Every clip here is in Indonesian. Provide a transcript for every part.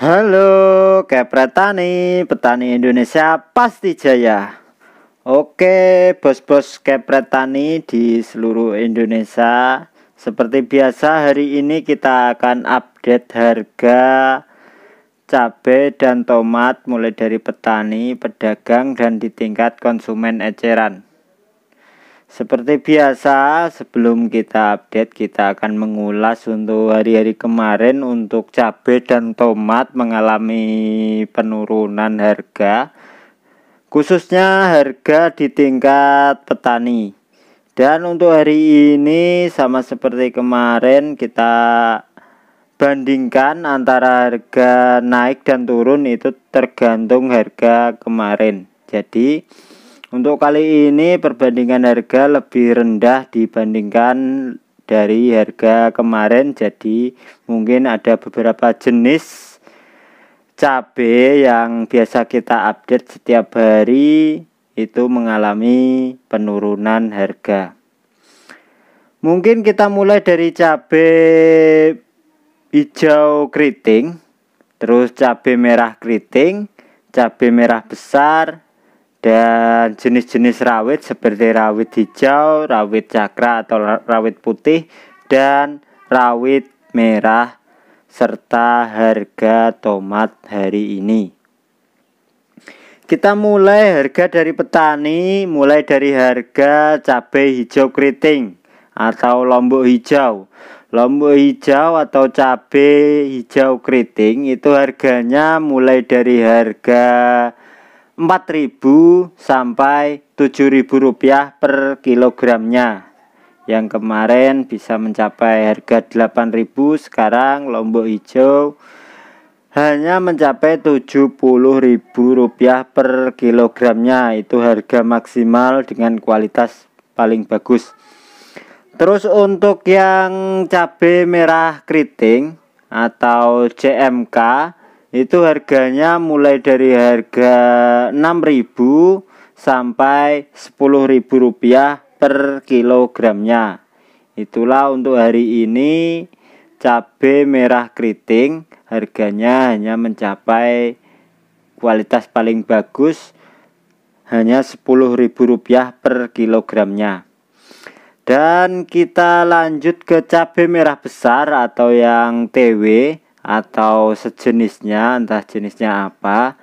Halo kepretani, petani Indonesia pasti jaya. Oke, bos-bos kepretani di seluruh Indonesia. Seperti biasa hari ini kita akan update harga cabai dan tomat mulai dari petani, pedagang dan di tingkat konsumen eceran. Seperti biasa, sebelum kita update, kita akan mengulas untuk hari-hari kemarin untuk cabai dan tomat mengalami penurunan harga, khususnya harga di tingkat petani. Dan untuk hari ini sama seperti kemarin kita bandingkan antara harga naik dan turun itu tergantung harga kemarin. Jadi, untuk kali ini perbandingan harga lebih rendah dibandingkan dari harga kemarin jadi mungkin ada beberapa jenis cabe yang biasa kita update setiap hari itu mengalami penurunan harga. Mungkin kita mulai dari cabe hijau keriting, terus cabe merah keriting, cabe merah besar, dan jenis-jenis rawit seperti rawit hijau, rawit cakra atau rawit putih dan rawit merah serta harga tomat hari ini. Kita mulai harga dari petani, mulai dari harga cabai hijau keriting atau lombok hijau. Lombok hijau atau cabai hijau keriting itu harganya mulai dari harga 4.000 sampai 7.000 rupiah per kilogramnya yang kemarin bisa mencapai harga 8.000 sekarang lombok hijau hanya mencapai ribu rupiah per kilogramnya itu harga maksimal dengan kualitas paling bagus terus untuk yang cabai merah keriting atau CMK itu harganya mulai dari harga 6.000 sampai 10.000 rupiah per kilogramnya. Itulah untuk hari ini cabe merah keriting harganya hanya mencapai kualitas paling bagus hanya Rp10.000 per kilogramnya. Dan kita lanjut ke cabe merah besar atau yang TW atau sejenisnya entah jenisnya apa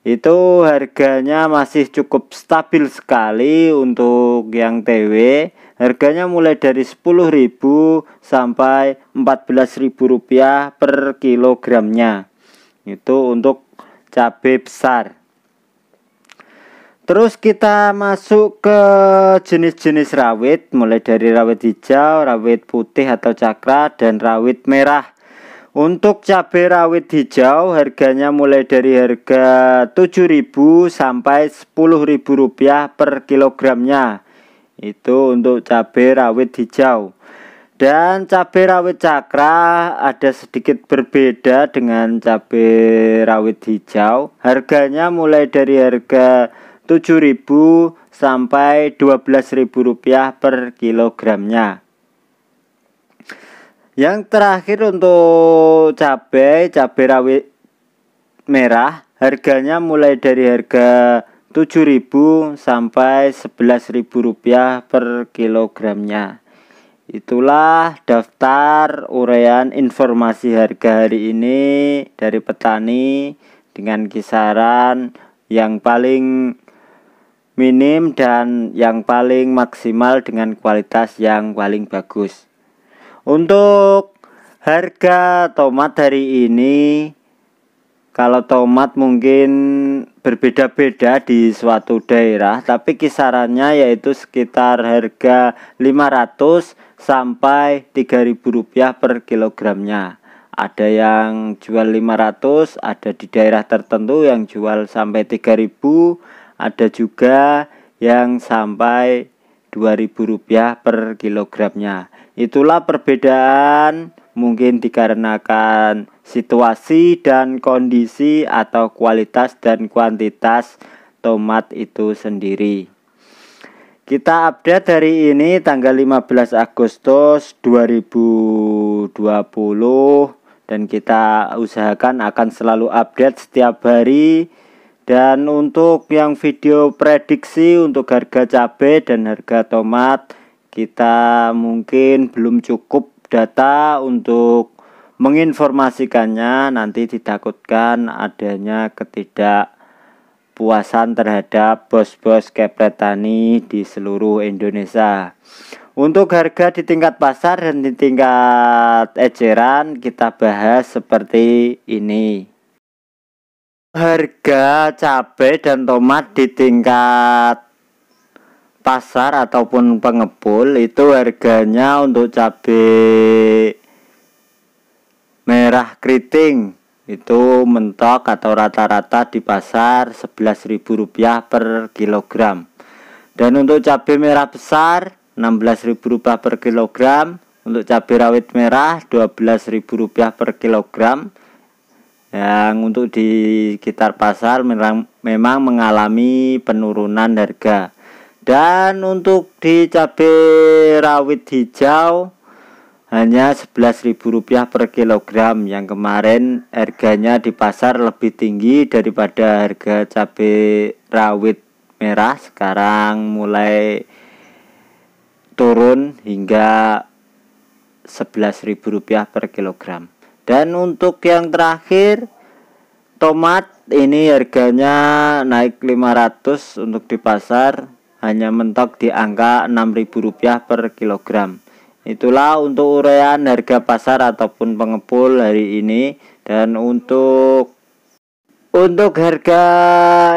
itu harganya masih cukup stabil sekali untuk yang TW harganya mulai dari 10.000 sampai 14.000 rupiah per kilogramnya itu untuk cabai besar Terus kita masuk ke jenis-jenis rawit mulai dari rawit hijau, rawit putih atau cakra dan rawit merah. Untuk cabai rawit hijau harganya mulai dari harga 7.000 sampai 10.000 rupiah per kilogramnya Itu untuk cabai rawit hijau Dan cabai rawit cakra ada sedikit berbeda dengan cabai rawit hijau Harganya mulai dari harga 7.000 sampai 12.000 rupiah per kilogramnya yang terakhir untuk cabai cabai rawit merah harganya mulai dari harga 7.000 sampai 11.000 rupiah per kilogramnya itulah daftar urean informasi harga hari ini dari petani dengan kisaran yang paling minim dan yang paling maksimal dengan kualitas yang paling bagus untuk harga tomat hari ini kalau tomat mungkin berbeda-beda di suatu daerah tapi kisarannya yaitu sekitar harga 500 sampai 3000 rupiah per kilogramnya ada yang jual 500 ada di daerah tertentu yang jual sampai 3000 ada juga yang sampai 2000 rupiah per kilogramnya Itulah perbedaan mungkin dikarenakan situasi dan kondisi atau kualitas dan kuantitas tomat itu sendiri. Kita update dari ini tanggal 15 Agustus 2020 dan kita usahakan akan selalu update setiap hari dan untuk yang video prediksi untuk harga cabai dan harga tomat kita mungkin belum cukup data untuk menginformasikannya nanti ditakutkan adanya ketidakpuasan terhadap bos-bos kepret di seluruh Indonesia. Untuk harga di tingkat pasar dan di tingkat eceran kita bahas seperti ini. Harga cabai dan tomat di tingkat pasar ataupun pengepul itu harganya untuk cabai merah keriting itu mentok atau rata-rata di pasar Rp11.000 per kilogram dan untuk cabai merah besar Rp16.000 per kilogram untuk cabai rawit merah Rp12.000 per kilogram yang untuk di sekitar pasar memang mengalami penurunan harga dan untuk di cabai rawit hijau hanya Rp11.000 per kilogram yang kemarin harganya di pasar lebih tinggi daripada harga cabai rawit merah sekarang mulai turun hingga Rp11.000 per kilogram dan untuk yang terakhir tomat ini harganya naik 500 untuk di pasar hanya mentok di angka Rp6.000 per kilogram. Itulah untuk urean harga pasar ataupun pengepul hari ini dan untuk untuk harga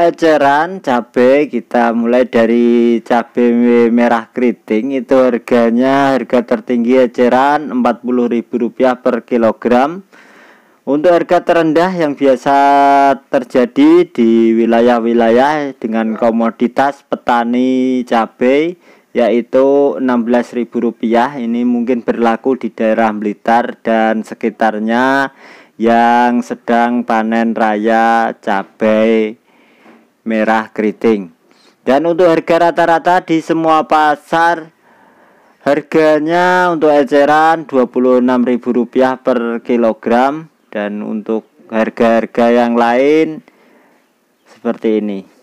eceran cabai kita mulai dari cabai merah keriting itu harganya harga tertinggi eceran Rp40.000 per kilogram untuk harga terendah yang biasa terjadi di wilayah-wilayah dengan komoditas petani cabai yaitu Rp16.000 ini mungkin berlaku di daerah Blitar dan sekitarnya yang sedang panen raya cabai merah keriting. Dan untuk harga rata-rata di semua pasar harganya untuk eceran Rp26.000 per kilogram dan untuk harga-harga yang lain seperti ini